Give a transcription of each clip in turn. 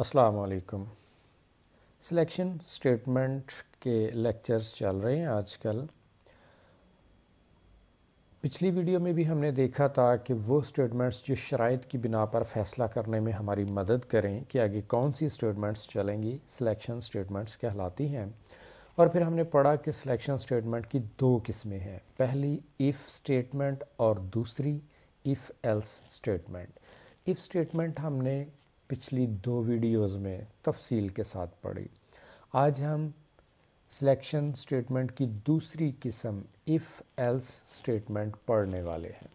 असलकम selection statement के lectures चल रहे हैं आजकल पिछली वीडियो में भी हमने देखा था कि वो स्टेटमेंट्स जो शराइ की बिना पर फैसला करने में हमारी मदद करें कि आगे कौन सी स्टेटमेंट्स चलेंगी सिलेक्शन स्टेटमेंट्स कहलाती हैं और फिर हमने पढ़ा कि सिलेक्शन स्टेटमेंट की दो किस्में हैं पहली इफ़ स्टेटमेंट और दूसरी if else statement if statement हमने पिछली दो वीडियोस में तफसील के साथ पढ़ी आज हम सिलेक्शन स्टेटमेंट की दूसरी किस्म इफ़ एल्स स्टेटमेंट पढ़ने वाले हैं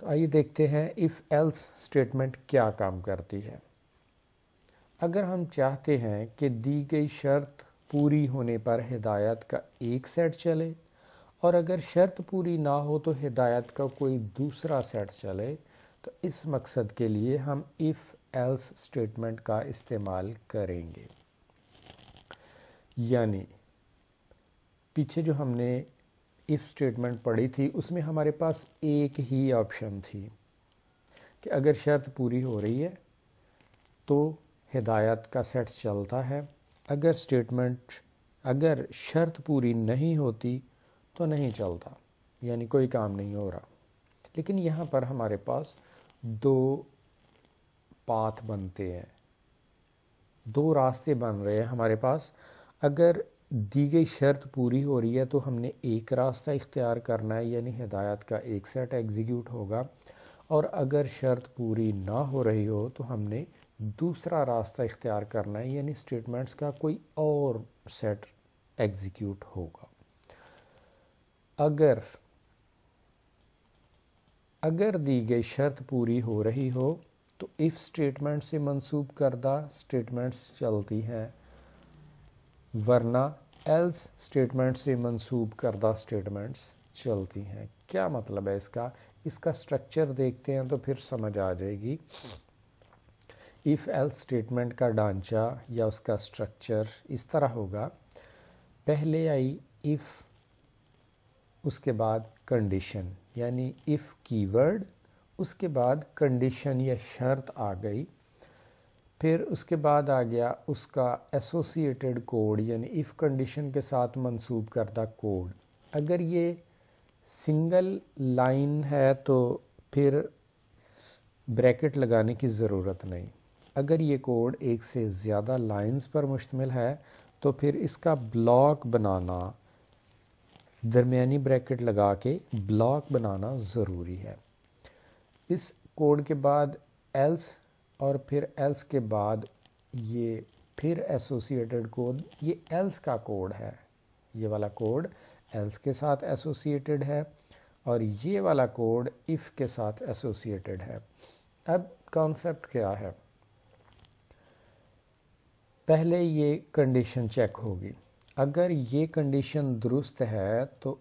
तो आइए देखते हैं इफ़ एल्स स्टेटमेंट क्या काम करती है अगर हम चाहते हैं कि दी गई शर्त पूरी होने पर हिदायत का एक सेट चले और अगर शर्त पूरी ना हो तो हिदायत का कोई दूसरा सेट चले तो इस मकसद के लिए हम इफ़ एल्स स्टेटमेंट का इस्तेमाल करेंगे यानी पीछे जो हमने इफ़ स्टेटमेंट पढ़ी थी उसमें हमारे पास एक ही ऑप्शन थी कि अगर शर्त पूरी हो रही है तो हिदायत का सेट चलता है अगर स्टेटमेंट अगर शर्त पूरी नहीं होती तो नहीं चलता यानी कोई काम नहीं हो रहा लेकिन यहाँ पर हमारे पास दो पाथ बनते हैं दो रास्ते बन रहे हैं हमारे पास अगर दी गई शर्त पूरी हो रही है तो हमने एक रास्ता इख्तियार करना है यानी हिदायत का एक सेट एग्जीक्यूट होगा और अगर शर्त पूरी ना हो रही हो तो हमने दूसरा रास्ता इख्तियार करना है यानी स्टेटमेंट्स का कोई और सेट एग्जीक्यूट होगा अगर अगर दी गई शर्त पूरी हो रही हो तो इफ़ स्टेटमेंट से मंसूब करदा स्टेटमेंट्स चलती हैं वरना एल्स स्टेटमेंट से मंसूब करदा स्टेटमेंट्स चलती हैं क्या मतलब है इसका इसका स्ट्रक्चर देखते हैं तो फिर समझ आ जाएगी इफ़ एल्स स्टेटमेंट का ढांचा या उसका स्ट्रक्चर इस तरह होगा पहले आई इफ़ उसके बाद कंडीशन यानी इफ़ कीवर्ड उसके बाद कंडीशन या शर्त आ गई फिर उसके बाद आ गया उसका एसोसिएटेड कोड यानी इफ़ कंडीशन के साथ मंसूब करदा कोड अगर ये सिंगल लाइन है तो फिर ब्रैकेट लगाने की ज़रूरत नहीं अगर ये कोड एक से ज़्यादा लाइंस पर मुश्तमिल है तो फिर इसका ब्लॉक बनाना दरमिया ब्रैकेट लगा के ब्लॉक बनाना ज़रूरी है इस कोड के बाद एल्स और फिर एल्स के बाद ये फिर एसोसिएटेड कोड ये एल्स का कोड है ये वाला कोड एल्स के साथ एसोसिएटेड है और ये वाला कोड इफ़ के साथ एसोसिएटेड है अब कॉन्सेप्ट क्या है पहले ये कंडीशन चेक होगी अगर ये कंडीशन दुरुस्त है तो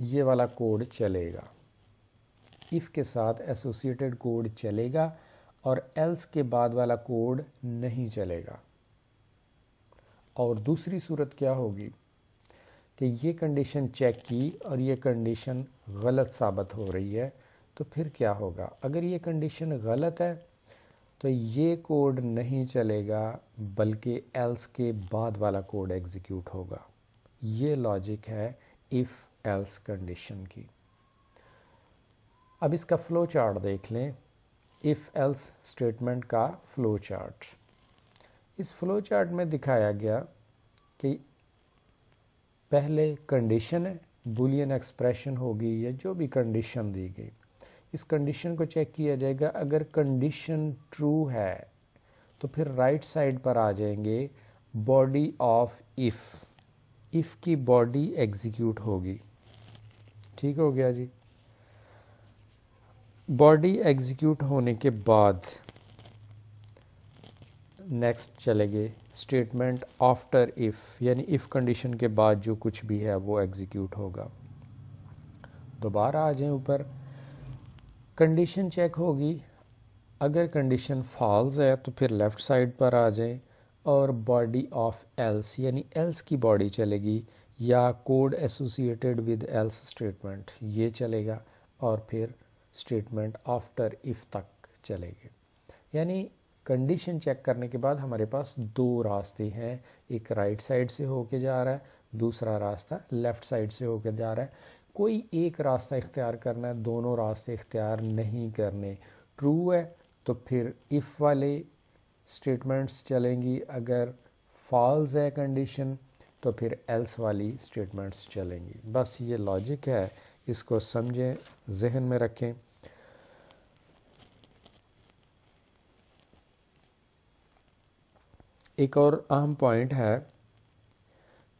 ये वाला कोड चलेगा इफ़ के साथ एसोसिएटेड कोड चलेगा और एल्स के बाद वाला कोड नहीं चलेगा और दूसरी सूरत क्या होगी कि ये कंडीशन चेक की और ये कंडीशन गलत साबित हो रही है तो फिर क्या होगा अगर ये कंडीशन गलत है तो ये कोड नहीं चलेगा बल्कि एल्स के बाद वाला कोड एग्जीक्यूट होगा ये लॉजिक है इफ़ एल्स कंडीशन की अब इसका फ्लो चार्ट देख लें इफ़ एल्स स्टेटमेंट का फ्लो चार्ट इस फ्लो चार्ट में दिखाया गया कि पहले कंडीशन है बुलियन एक्सप्रेशन होगी या जो भी कंडीशन दी गई इस कंडीशन को चेक किया जाएगा अगर कंडीशन ट्रू है तो फिर राइट साइड पर आ जाएंगे बॉडी ऑफ इफ़ इफ़ की बॉडी एग्जीक्यूट होगी ठीक हो गया जी बॉडी एग्जीक्यूट होने के बाद नेक्स्ट चले गए स्टेटमेंट आफ्टर इफ़ यानी इफ़ कंडीशन के बाद जो कुछ भी है वो एग्जीक्यूट होगा दोबारा आ जाए ऊपर कंडीशन चेक होगी अगर कंडीशन फॉल्स है तो फिर लेफ़्ट साइड पर आ जाएं और बॉडी ऑफ एल्स यानी एल्स की बॉडी चलेगी या code associated with else statement ये चलेगा और फिर स्टेटमेंट आफ्टर इफ़ तक चलेगी यानी कंडीशन चेक करने के बाद हमारे पास दो रास्ते हैं एक राइट right साइड से होके जा रहा है दूसरा रास्ता लेफ़्ट साइड से होके जा रहा है कोई एक रास्ता इख्तियार करना है दोनों रास्ते इख्तियार नहीं करने ट्रू है तो फिर इफ़ वाले स्टेटमेंट्स चलेंगी अगर फॉल्स है कंडीशन तो फिर एल्स वाली स्टेटमेंट्स चलेंगी बस ये लॉजिक है इसको समझें जहन में रखें एक और अहम पॉइंट है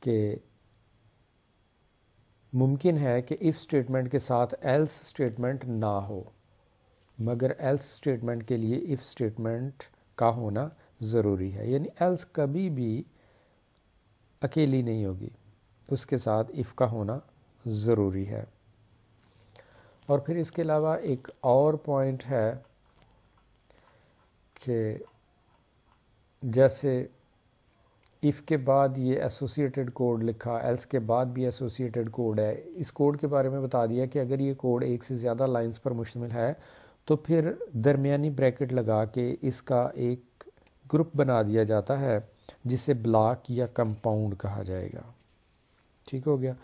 कि मुमकिन है कि इफ़ स्टेटमेंट के साथ एल्स स्टेटमेंट ना हो मगर एल्स स्टेटमेंट के लिए इफ़ स्टेटमेंट का होना ज़रूरी है यानी एल्स कभी भी अकेली नहीं होगी उसके साथ इफ़ का होना ज़रूरी है और फिर इसके अलावा एक और पॉइंट है कि जैसे इफ़ के बाद ये एसोसिएटेड कोड लिखा एल्स के बाद भी एसोसिएटेड कोड है इस कोड के बारे में बता दिया कि अगर ये कोड एक से ज़्यादा लाइंस पर मुश्तमिल है तो फिर दरमियानी ब्रैकेट लगा के इसका एक ग्रुप बना दिया जाता है जिसे ब्लॉक या कंपाउंड कहा जाएगा ठीक हो गया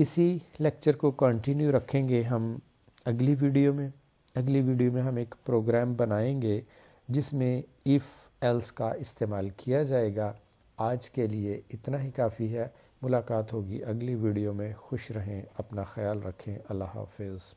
इसी लेक्चर को कंटिन्यू रखेंगे हम अगली वीडियो में अगली वीडियो में हम एक प्रोग्राम बनाएंगे जिसमें इफ़ एल्स का इस्तेमाल किया जाएगा आज के लिए इतना ही काफ़ी है मुलाकात होगी अगली वीडियो में खुश रहें अपना ख्याल रखें अल्लाह हाफिज़